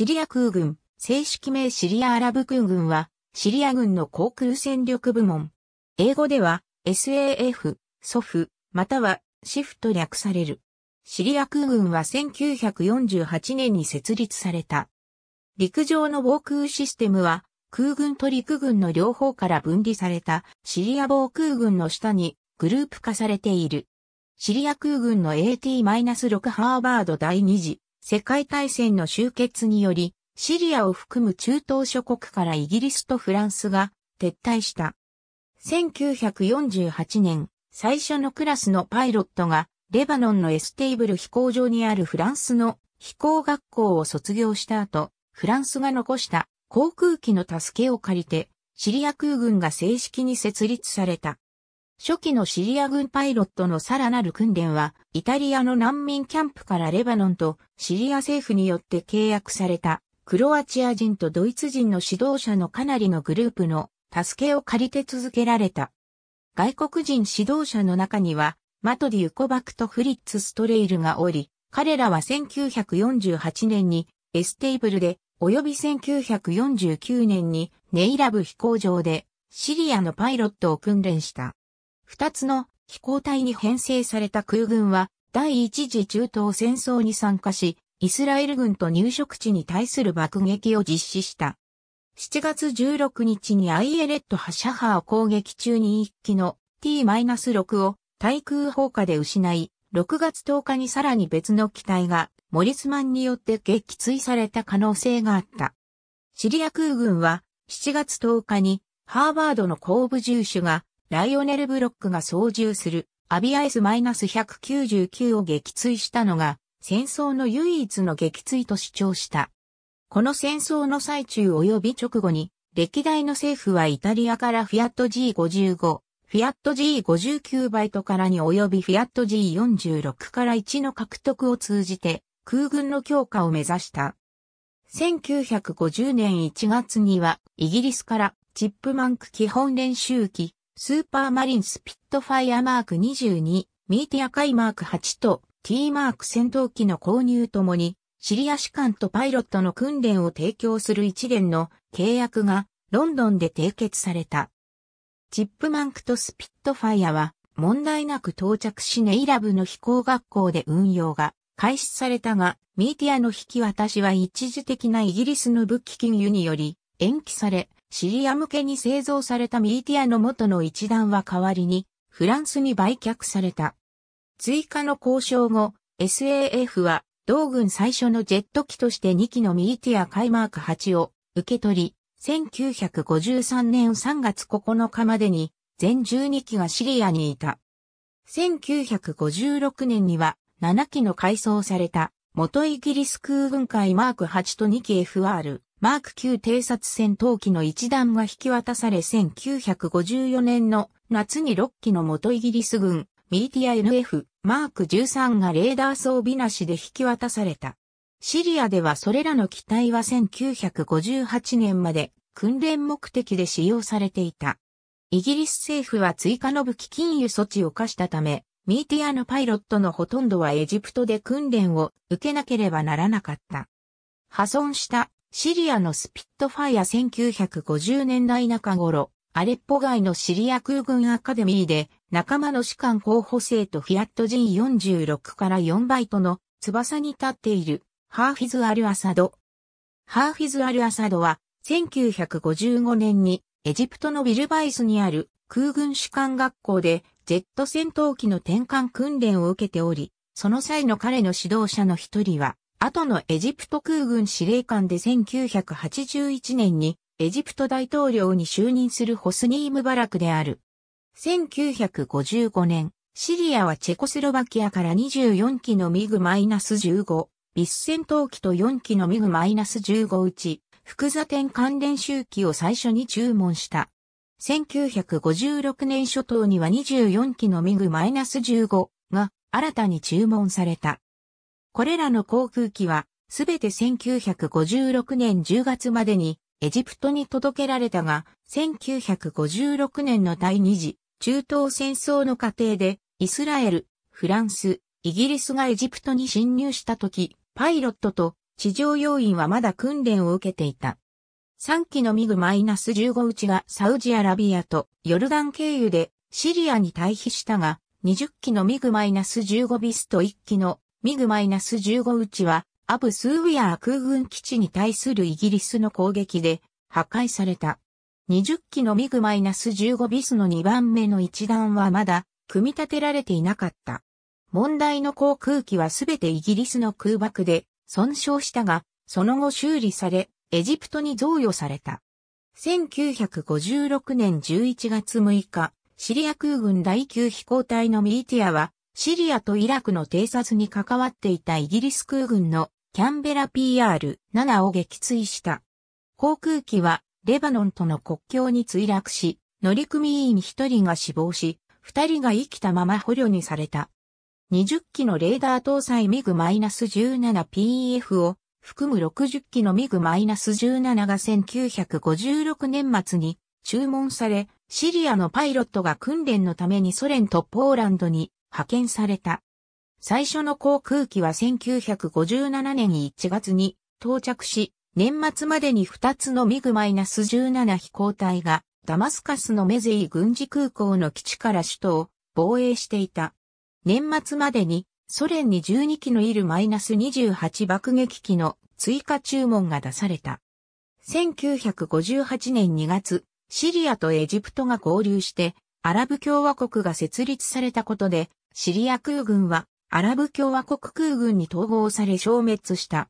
シリア空軍、正式名シリアアラブ空軍は、シリア軍の航空戦力部門。英語では、SAF、ソフ、または、シフと略される。シリア空軍は1948年に設立された。陸上の防空システムは、空軍と陸軍の両方から分離されたシリア防空軍の下にグループ化されている。シリア空軍の AT-6 ハーバード第2次世界大戦の終結により、シリアを含む中東諸国からイギリスとフランスが撤退した。1948年、最初のクラスのパイロットが、レバノンのエステイブル飛行場にあるフランスの飛行学校を卒業した後、フランスが残した航空機の助けを借りて、シリア空軍が正式に設立された。初期のシリア軍パイロットのさらなる訓練は、イタリアの難民キャンプからレバノンとシリア政府によって契約された、クロアチア人とドイツ人の指導者のかなりのグループの助けを借りて続けられた。外国人指導者の中には、マトディ・ユコバクとフリッツ・ストレイルがおり、彼らは1948年にエステイブルで、及び1949年にネイラブ飛行場でシリアのパイロットを訓練した。二つの飛行隊に編成された空軍は第一次中東戦争に参加し、イスラエル軍と入植地に対する爆撃を実施した。7月16日にアイエレット・ハシャハー攻撃中に1機の T-6 を対空砲火で失い、6月10日にさらに別の機体がモリスマンによって撃墜された可能性があった。シリア空軍は7月10日にハーバードの後部重手がライオネル・ブロックが操縦するアビア S-199 を撃墜したのが戦争の唯一の撃墜と主張した。この戦争の最中及び直後に歴代の政府はイタリアからフィアット G55、フィアット G59 バイトからに及びフィアット G46 から1の獲得を通じて空軍の強化を目指した。1950年1月にはイギリスからチップマンク基本練習機スーパーマリンスピットファイアマーク22、ミーティアカイマーク8と T マーク戦闘機の購入ともに、シリア士官とパイロットの訓練を提供する一連の契約がロンドンで締結された。チップマンクとスピットファイアは問題なく到着しネイラブの飛行学校で運用が開始されたが、ミーティアの引き渡しは一時的なイギリスの武器禁輸により延期され、シリア向けに製造されたミーティアの元の一団は代わりに、フランスに売却された。追加の交渉後、SAF は、同軍最初のジェット機として2機のミーティアカイマーク8を受け取り、1953年3月9日までに全12機がシリアにいた。1956年には7機の改装された元イギリス空軍カイマーク8と2機 FR マーク級偵察戦闘機の一弾が引き渡され1954年の夏に6機の元イギリス軍、ミーティア NF、マーク13がレーダー装備なしで引き渡された。シリアではそれらの機体は1958年まで訓練目的で使用されていた。イギリス政府は追加の武器禁輸措置を課したため、ミーティアのパイロットのほとんどはエジプトで訓練を受けなければならなかった。破損したシリアのスピットファイア1950年代中頃、アレッポ外のシリア空軍アカデミーで仲間の士官候補生とフィアット G46 から4倍との翼に立っているハーフィズ・アル・アサド。ハーフィズ・アル・アサドは1955年にエジプトのビルバイスにある空軍士官学校でジェット戦闘機の転換訓練を受けており、その際の彼の指導者の一人は後のエジプト空軍司令官で1981年にエジプト大統領に就任するホスニー・ムバラクである。1955年、シリアはチェコスロバキアから24機のミグ -15、ビス戦闘機と4機のミグ -15 うち、福座店関連周期を最初に注文した。1956年初頭には24機のミグ -15 が新たに注文された。これらの航空機は、すべて1956年10月までにエジプトに届けられたが、1956年の第二次中東戦争の過程で、イスラエル、フランス、イギリスがエジプトに侵入した時、パイロットと地上要員はまだ訓練を受けていた。3機のミグ -15 打ちがサウジアラビアとヨルダン経由でシリアに退避したが、20機のミグ -15 ビスと1機のミグ -15 撃ちは、アブスーウィアー空軍基地に対するイギリスの攻撃で破壊された。20機のミグ -15 ビスの2番目の一弾はまだ組み立てられていなかった。問題の航空機はすべてイギリスの空爆で損傷したが、その後修理され、エジプトに贈与された。1956年11月6日、シリア空軍第9飛行隊のミーティアはシリアとイラクの偵察に関わっていたイギリス空軍のキャンベラ PR-7 を撃墜した。航空機はレバノンとの国境に墜落し、乗組員1人が死亡し、2人が生きたまま捕虜にされた。20機のレーダー搭載ミグ -17PEF を含む60機のミグ -17 が1956年末に注文され、シリアのパイロットが訓練のためにソ連とポーランドに派遣された。最初の航空機は1957年1月に到着し、年末までに2つのミグ -17 飛行隊がダマスカスのメゼイ軍事空港の基地から首都を防衛していた。年末までにソ連に12機のイル -28 爆撃機の追加注文が出された。1958年2月、シリアとエジプトが合流して、アラブ共和国が設立されたことで、シリア空軍はアラブ共和国空軍に統合され消滅した。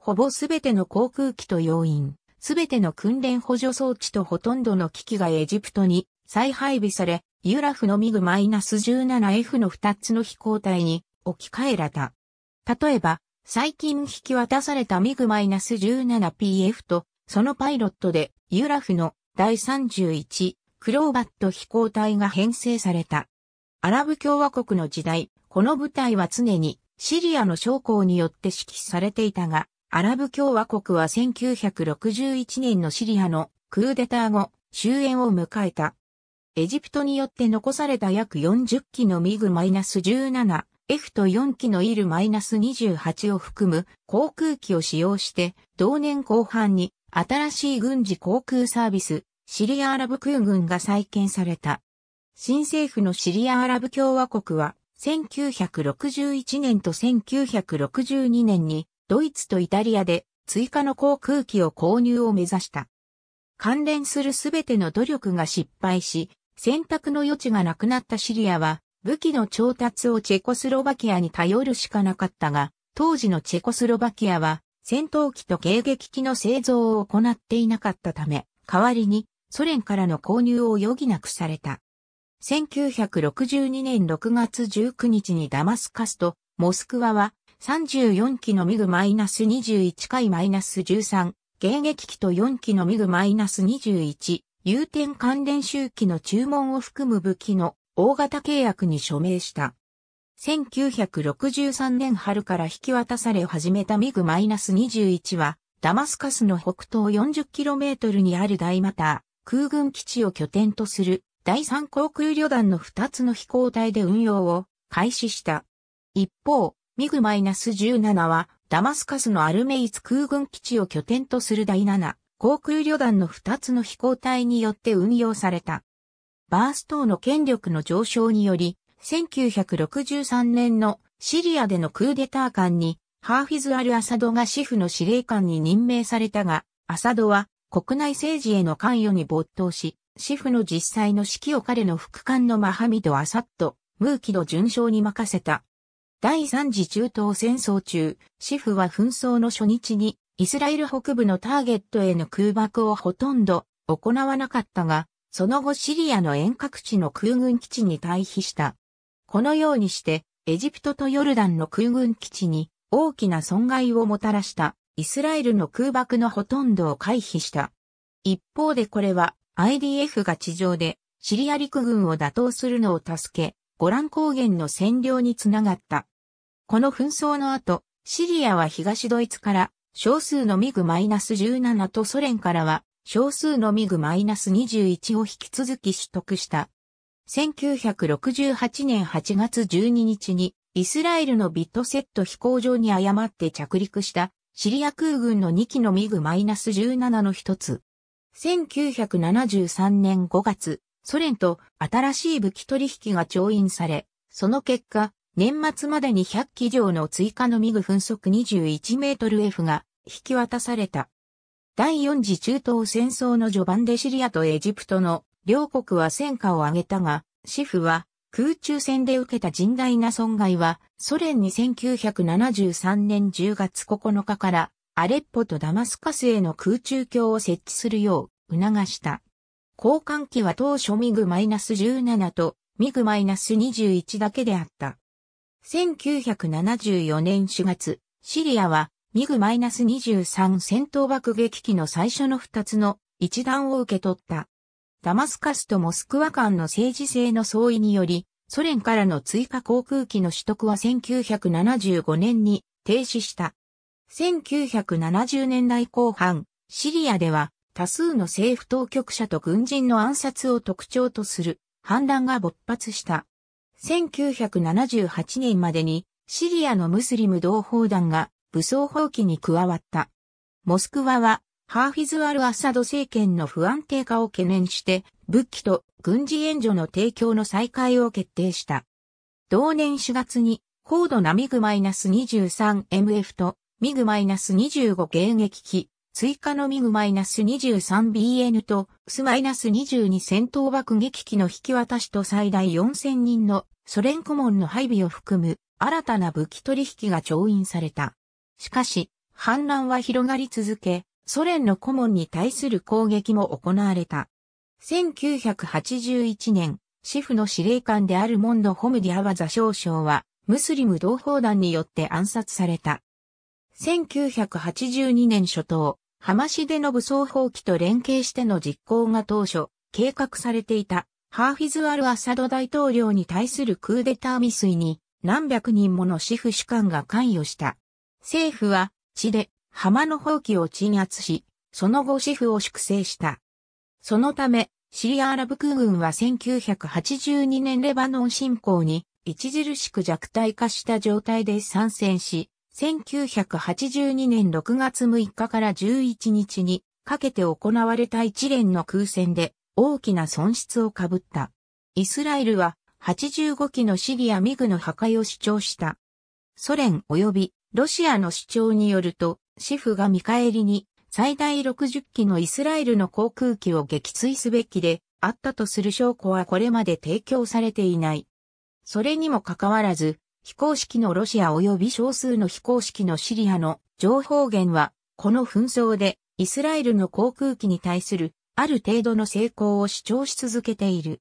ほぼすべての航空機と要員、すべての訓練補助装置とほとんどの機器がエジプトに再配備され、ユラフのミグ -17F の2つの飛行体に置き換えられた。例えば、最近引き渡されたミグ -17PF と、そのパイロットでユラフの第31クローバット飛行体が編成された。アラブ共和国の時代、この部隊は常にシリアの将校によって指揮されていたが、アラブ共和国は1961年のシリアのクーデター後、終焉を迎えた。エジプトによって残された約40機のミグ -17、F と4機のイル -28 を含む航空機を使用して同年後半に新しい軍事航空サービスシリアアラブ空軍が再建された。新政府のシリアアラブ共和国は、1961年と1962年に、ドイツとイタリアで追加の航空機を購入を目指した。関連するすべての努力が失敗し、選択の余地がなくなったシリアは、武器の調達をチェコスロバキアに頼るしかなかったが、当時のチェコスロバキアは、戦闘機と迎撃機の製造を行っていなかったため、代わりにソ連からの購入を余儀なくされた。1962年6月19日にダマスカスとモスクワは34機のミグ -21 回 -13 迎撃機と4機のミグ -21 有点関連周期の注文を含む武器の大型契約に署名した。1963年春から引き渡され始めたミグ -21 はダマスカスの北東 40km にある大マター空軍基地を拠点とする第三航空旅団の2つの飛行隊で運用を開始した。一方、ミグ -17 はダマスカスのアルメイツ空軍基地を拠点とする第7航空旅団の2つの飛行隊によって運用された。バース等の権力の上昇により、1963年のシリアでのクーデター間にハーフィズ・アル・アサドがシフの司令官に任命されたが、アサドは国内政治への関与に没頭し、シフの実際の指揮を彼の副官のマハミド・アサッド、ムーキド順将に任せた。第三次中東戦争中、シフは紛争の初日にイスラエル北部のターゲットへの空爆をほとんど行わなかったが、その後シリアの遠隔地の空軍基地に退避した。このようにして、エジプトとヨルダンの空軍基地に大きな損害をもたらしたイスラエルの空爆のほとんどを回避した。一方でこれは IDF が地上でシリア陸軍を打倒するのを助け、ゴラン高原の占領につながった。この紛争の後、シリアは東ドイツから少数のミグ -17 とソ連からは少数のミグ -21 を引き続き取得した。1968年8月12日にイスラエルのビットセット飛行場に誤って着陸したシリア空軍の2機のミグ -17 の一つ1973年5月、ソ連と新しい武器取引が調印され、その結果、年末までに100機以上の追加のミグ分速21メートル F が引き渡された。第4次中東戦争の序盤でシリアとエジプトの両国は戦果を上げたが、シフは空中戦で受けた甚大な損害はソ連に1973年10月9日からアレッポとダマスカスへの空中橋を設置するよう促した。交換機は当初ミグ -17 とミグ -21 だけであった。1974年4月、シリアはミグ -23 戦闘爆撃機の最初の2つの一弾を受け取った。ダマスカスとモスクワ間の政治性の相違により、ソ連からの追加航空機の取得は1975年に停止した。1970年代後半、シリアでは多数の政府当局者と軍人の暗殺を特徴とする反乱が勃発した。1978年までにシリアのムスリム同胞団が武装放棄に加わった。モスクワはハーフィズ・アル・アサド政権の不安定化を懸念して武器と軍事援助の提供の再開を決定した。同年4月に高度ナミグ -23MF とミグ -25 迎撃機、追加のミグ -23BN とス -22 戦闘爆撃機の引き渡しと最大4000人のソ連顧問の配備を含む新たな武器取引が調印された。しかし、反乱は広がり続け、ソ連の顧問に対する攻撃も行われた。1981年、シフの司令官であるモンド・ホムディアワザ少将は、ムスリム同胞団によって暗殺された。1982年初頭、浜市での武装放棄と連携しての実行が当初、計画されていた、ハーフィズ・アル・アサド大統領に対するクーデター未遂に、何百人もの市府主官が関与した。政府は、地で、浜の放棄を鎮圧し、その後市府を粛清した。そのため、シリアアラブ空軍は1982年レバノン侵攻に、著しく弱体化した状態で参戦し、1982年6月6日から11日にかけて行われた一連の空戦で大きな損失をかぶった。イスラエルは85機のシリアミグの破壊を主張した。ソ連及びロシアの主張によると、シフが見返りに最大60機のイスラエルの航空機を撃墜すべきであったとする証拠はこれまで提供されていない。それにもかかわらず、非公式のロシア及び少数の非公式のシリアの情報源は、この紛争でイスラエルの航空機に対するある程度の成功を主張し続けている。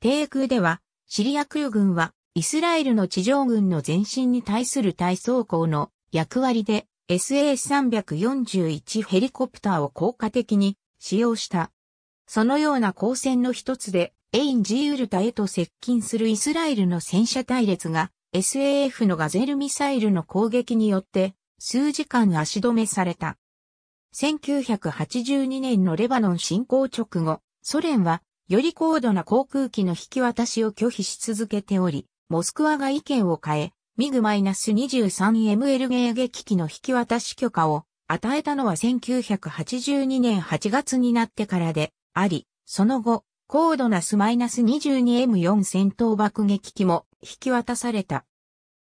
低空では、シリア空軍はイスラエルの地上軍の前進に対する対走行の役割で SA341 ヘリコプターを効果的に使用した。そのような光線の一つで、エインジウルタへと接近するイスラエルの戦車隊列が SAF のガゼルミサイルの攻撃によって数時間足止めされた。1982年のレバノン侵攻直後、ソ連はより高度な航空機の引き渡しを拒否し続けており、モスクワが意見を変え、ミグ -23ML 迎撃機の引き渡し許可を与えたのは1982年8月になってからであり、その後、高度なス -22M4 戦闘爆撃機も引き渡された。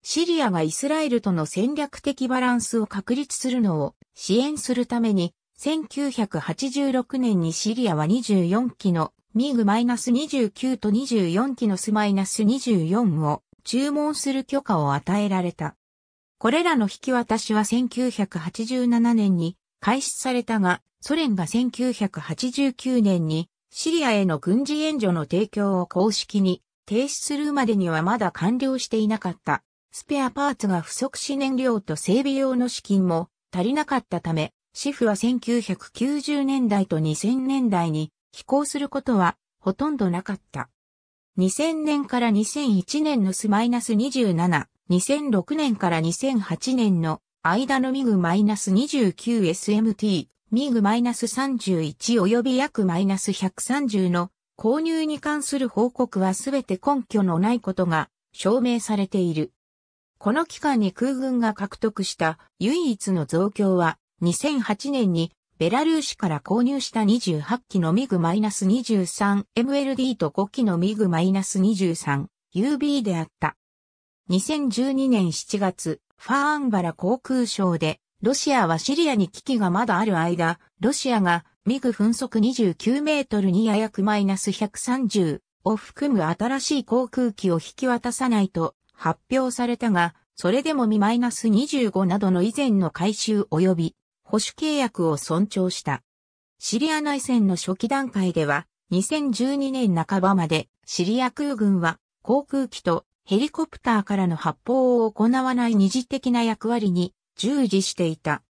シリアがイスラエルとの戦略的バランスを確立するのを支援するために、1986年にシリアは24機のミグ -29 と24機のス -24 を注文する許可を与えられた。これらの引き渡しは1987年に開始されたが、ソ連が1989年にシリアへの軍事援助の提供を公式に停止するまでにはまだ完了していなかった。スペアパーツが不足し燃料と整備用の資金も足りなかったため、シフは1990年代と2000年代に飛行することはほとんどなかった。2000年から2001年のスマイナス27、2006年から2008年の間のミグマイナス 29SMT、ミグマイナス31及び約マイナス130の購入に関する報告はすべて根拠のないことが証明されている。この期間に空軍が獲得した唯一の増強は2008年にベラルーシから購入した28機のミグ -23MLD と5機のミグ -23UB であった。2012年7月、ファーンバラ航空省でロシアはシリアに危機がまだある間、ロシアがミグ分速29メートルにや約マイナス130を含む新しい航空機を引き渡さないと発表されたが、それでもミマイナス25などの以前の改修及び保守契約を尊重した。シリア内戦の初期段階では、2012年半ばまでシリア空軍は航空機とヘリコプターからの発砲を行わない二次的な役割に従事していた。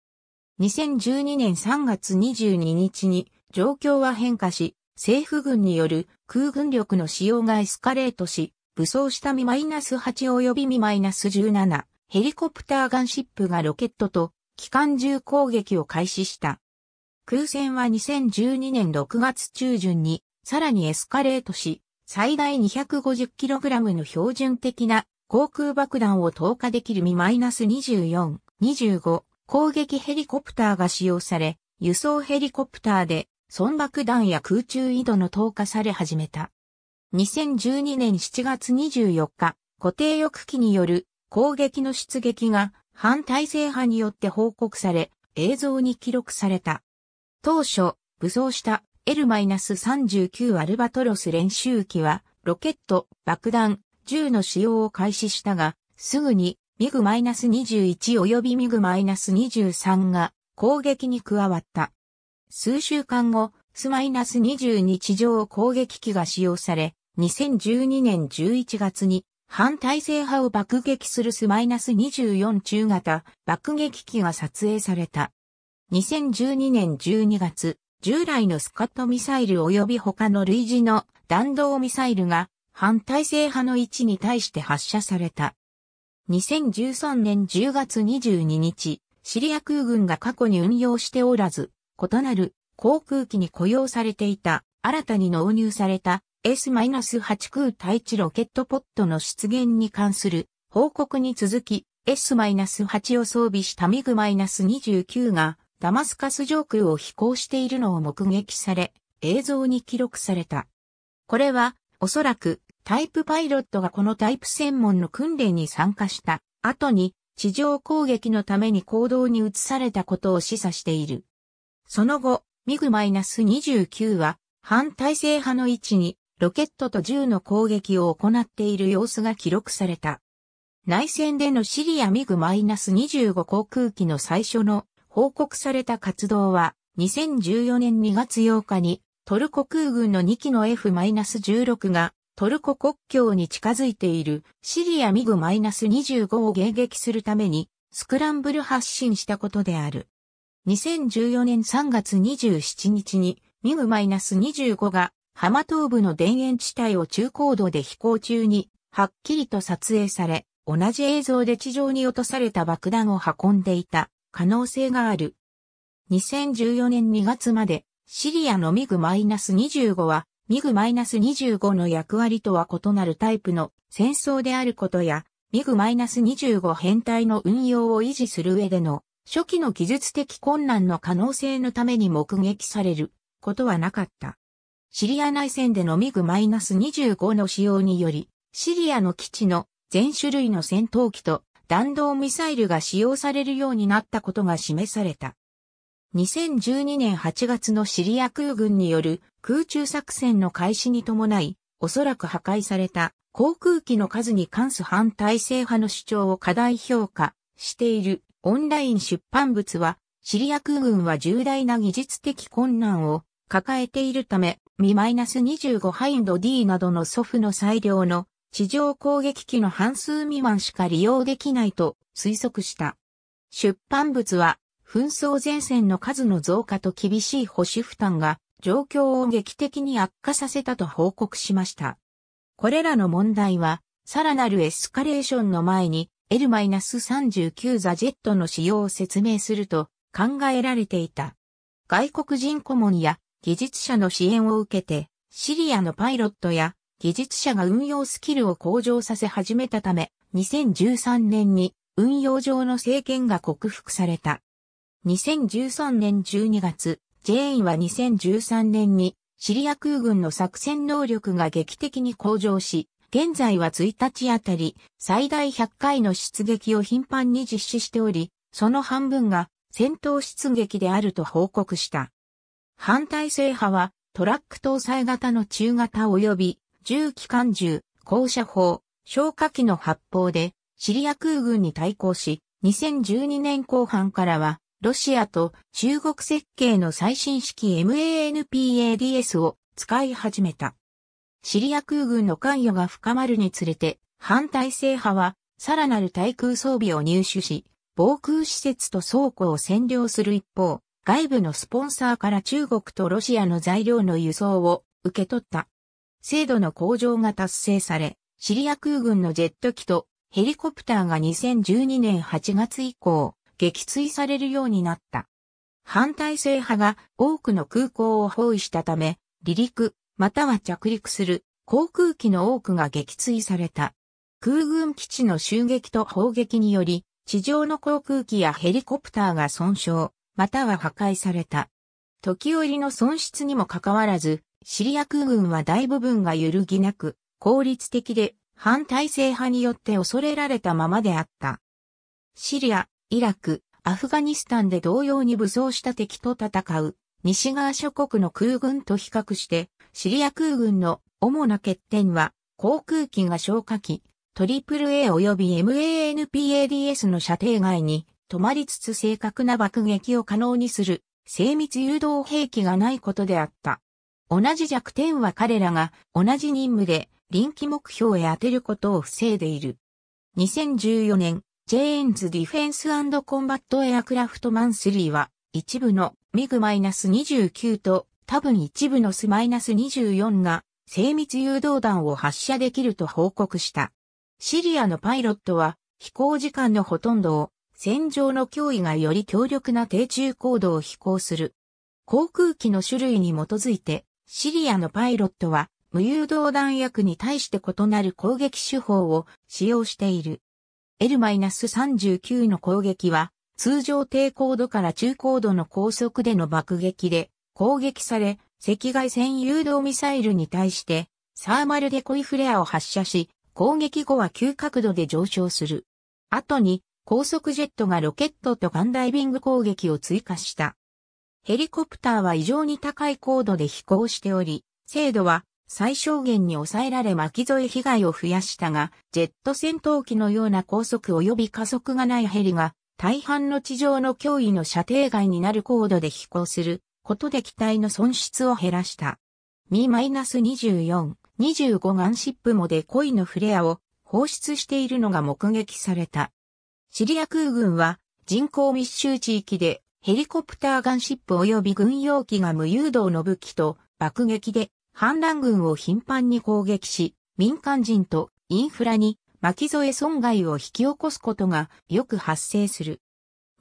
2012年3月22日に状況は変化し、政府軍による空軍力の使用がエスカレートし、武装したミマイナス8及びミマイナス17ヘリコプターガンシップがロケットと機関銃攻撃を開始した。空戦は2012年6月中旬にさらにエスカレートし、最大 250kg の標準的な航空爆弾を投下できるミマイナス24、25攻撃ヘリコプターが使用され、輸送ヘリコプターで、損爆弾や空中井戸の投下され始めた。2012年7月24日、固定翼機による攻撃の出撃が反体制派によって報告され、映像に記録された。当初、武装した L-39 アルバトロス練習機は、ロケット、爆弾、銃の使用を開始したが、すぐにミグ -21 及びミグ -23 が攻撃に加わった。数週間後、スマイナス -22 地上攻撃機が使用され、2012年11月に反体制派を爆撃するス -24 中型爆撃機が撮影された。2012年12月、従来のスカットミサイル及び他の類似の弾道ミサイルが反体制派の位置に対して発射された。2013年10月22日、シリア空軍が過去に運用しておらず、異なる航空機に雇用されていた、新たに納入された S-8 空対地ロケットポットの出現に関する報告に続き S-8 を装備したミグ -29 がダマスカス上空を飛行しているのを目撃され映像に記録された。これはおそらくタイプパイロットがこのタイプ専門の訓練に参加した後に地上攻撃のために行動に移されたことを示唆している。その後、ミグ -29 は反体制派の位置にロケットと銃の攻撃を行っている様子が記録された。内戦でのシリアミグ -25 航空機の最初の報告された活動は2014年2月8日にトルコ空軍の2機の F-16 がトルコ国境に近づいているシリアミグ -25 を迎撃するためにスクランブル発進したことである。2014年3月27日にミグ -25 がハマ東部の田園地帯を中高度で飛行中にはっきりと撮影され、同じ映像で地上に落とされた爆弾を運んでいた可能性がある。2014年2月までシリアのミグ -25 はミグ -25 の役割とは異なるタイプの戦争であることや、ミグ -25 編隊の運用を維持する上での初期の技術的困難の可能性のために目撃されることはなかった。シリア内戦でのミグ -25 の使用により、シリアの基地の全種類の戦闘機と弾道ミサイルが使用されるようになったことが示された。2012年8月のシリア空軍による空中作戦の開始に伴い、おそらく破壊された航空機の数に関す反体制派の主張を過大評価しているオンライン出版物は、シリア空軍は重大な技術的困難を抱えているため、Mi-25 ハインド D などの祖父の裁量の地上攻撃機の半数未満しか利用できないと推測した。出版物は紛争前線の数の増加と厳しい保守負担が状況を劇的に悪化させたと報告しました。これらの問題は、さらなるエスカレーションの前に、L-39 ザジェットの使用を説明すると考えられていた。外国人顧問や技術者の支援を受けて、シリアのパイロットや技術者が運用スキルを向上させ始めたため、2013年に運用上の政権が克服された。2013年12月、ジェインは2013年にシリア空軍の作戦能力が劇的に向上し、現在は1日あたり最大100回の出撃を頻繁に実施しており、その半分が戦闘出撃であると報告した。反対制覇はトラック搭載型の中型及び重機関銃、降車砲、消火器の発砲でシリア空軍に対抗し、2012年後半からはロシアと中国設計の最新式 MANPADS を使い始めた。シリア空軍の関与が深まるにつれて、反体制派は、さらなる対空装備を入手し、防空施設と倉庫を占領する一方、外部のスポンサーから中国とロシアの材料の輸送を受け取った。精度の向上が達成され、シリア空軍のジェット機とヘリコプターが2012年8月以降、撃墜されるようになった。反体制派が多くの空港を包囲したため、離陸、または着陸する航空機の多くが撃墜された。空軍基地の襲撃と砲撃により、地上の航空機やヘリコプターが損傷、または破壊された。時折の損失にもかかわらず、シリア空軍は大部分が揺るぎなく、効率的で反体制派によって恐れられたままであった。シリア、イラク、アフガニスタンで同様に武装した敵と戦う、西側諸国の空軍と比較して、シリア空軍の主な欠点は、航空機が消火器、AAA 及び MANPADS の射程外に止まりつつ正確な爆撃を可能にする精密誘導兵器がないことであった。同じ弱点は彼らが同じ任務で臨機目標へ当てることを防いでいる。2014年、ジェーンズ・ディフェンスコンバット・エアクラフト・マンスリーは、一部のミグ -29 と多分一部のス -24 が精密誘導弾を発射できると報告した。シリアのパイロットは飛行時間のほとんどを戦場の脅威がより強力な低中高度を飛行する。航空機の種類に基づいてシリアのパイロットは無誘導弾薬に対して異なる攻撃手法を使用している。L-39 の攻撃は、通常低高度から中高度の高速での爆撃で攻撃され、赤外線誘導ミサイルに対して、サーマルデコイフレアを発射し、攻撃後は急角度で上昇する。後に、高速ジェットがロケットとガンダイビング攻撃を追加した。ヘリコプターは異常に高い高度で飛行しており、精度は最小限に抑えられ巻き添え被害を増やしたが、ジェット戦闘機のような高速及び加速がないヘリが、大半の地上の脅威の射程外になる高度で飛行することで機体の損失を減らした。m 2 4 25ガンシップもデコイのフレアを放出しているのが目撃された。シリア空軍は人口密集地域でヘリコプターガンシップ及び軍用機が無誘導の武器と爆撃で反乱軍を頻繁に攻撃し、民間人とインフラに巻き添え損害を引き起こすことがよく発生する。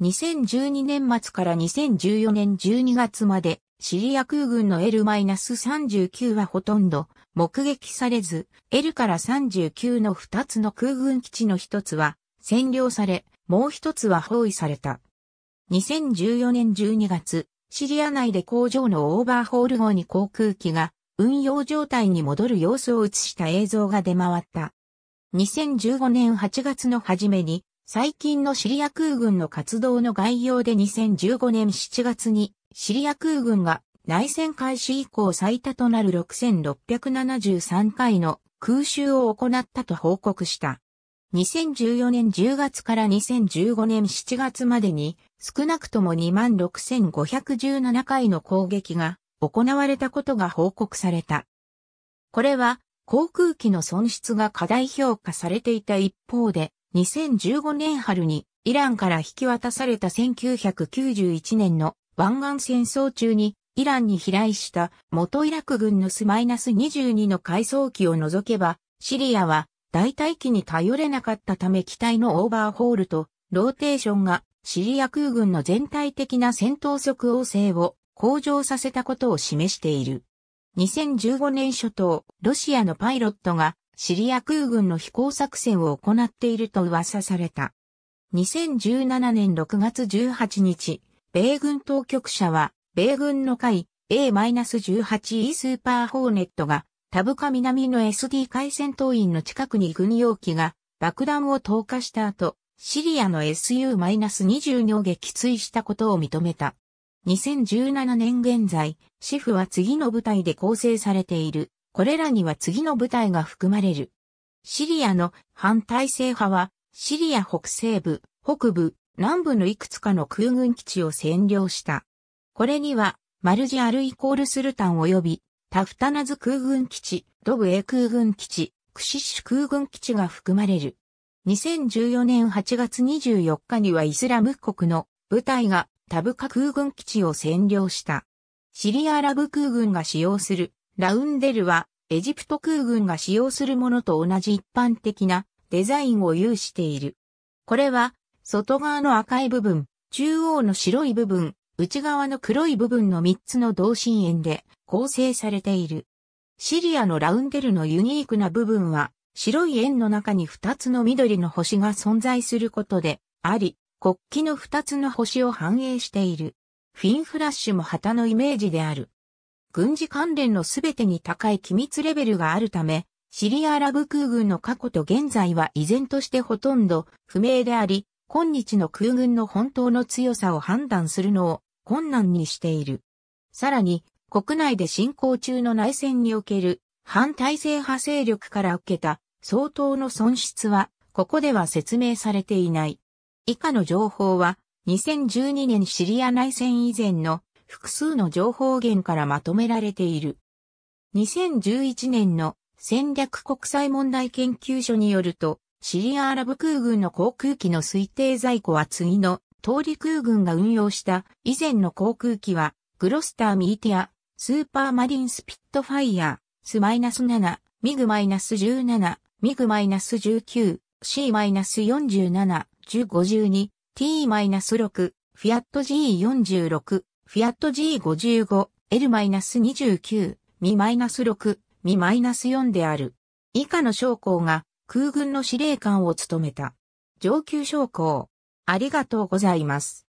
2012年末から2014年12月までシリア空軍の L-39 はほとんど目撃されず、L から39の2つの空軍基地の1つは占領され、もう1つは包囲された。2014年12月、シリア内で工場のオーバーホール号に航空機が運用状態に戻る様子を映した映像が出回った。2015年8月の初めに、最近のシリア空軍の活動の概要で2015年7月に、シリア空軍が内戦開始以降最多となる6673回の空襲を行ったと報告した。2014年10月から2015年7月までに少なくとも26,517回の攻撃が行われたことが報告された。これは航空機の損失が過大評価されていた一方で、2015年春にイランから引き渡された1991年の湾岸戦争中にイランに飛来した元イラク軍のスマイナス22の回送機を除けば、シリアは代替機に頼れなかったため機体のオーバーホールとローテーションがシリア空軍の全体的な戦闘速応性を向上させたことを示している。2015年初頭、ロシアのパイロットがシリア空軍の飛行作戦を行っていると噂された。2017年6月18日、米軍当局者は、米軍の会 A-18E スーパーホーネットが、タブカ南の SD 海戦闘員の近くに軍用機が爆弾を投下した後、シリアの SU-22 を撃墜したことを認めた。2017年現在、シフは次の部隊で構成されている。これらには次の部隊が含まれる。シリアの反体制派は、シリア北西部、北部、南部のいくつかの空軍基地を占領した。これには、マルジアルイコールスルタン及び、タフタナズ空軍基地、ドブエ空軍基地、クシッシュ空軍基地が含まれる。2014年8月24日にはイスラム国の部隊がタブカ空軍基地を占領した。シリアラブ空軍が使用するラウンデルはエジプト空軍が使用するものと同じ一般的なデザインを有している。これは外側の赤い部分、中央の白い部分、内側の黒い部分の3つの同心円で構成されている。シリアのラウンデルのユニークな部分は白い円の中に2つの緑の星が存在することであり、国旗の二つの星を反映している。フィンフラッシュも旗のイメージである。軍事関連のすべてに高い機密レベルがあるため、シリアアラブ空軍の過去と現在は依然としてほとんど不明であり、今日の空軍の本当の強さを判断するのを困難にしている。さらに、国内で進行中の内戦における反体制派勢力から受けた相当の損失は、ここでは説明されていない。以下の情報は、2012年シリア内戦以前の複数の情報源からまとめられている。2011年の戦略国際問題研究所によると、シリアアラブ空軍の航空機の推定在庫は次の通り空軍が運用した以前の航空機は、グロスターミーティア、スーパーマリンスピットファイヤー、スマイナス7、ミグマイナス17、ミグマイナス19、C マイナス47、1 5 2 t-6、フィアット G46、フィアット G55、L-29、m 6 m 4である。以下の将校が空軍の司令官を務めた。上級将校。ありがとうございます。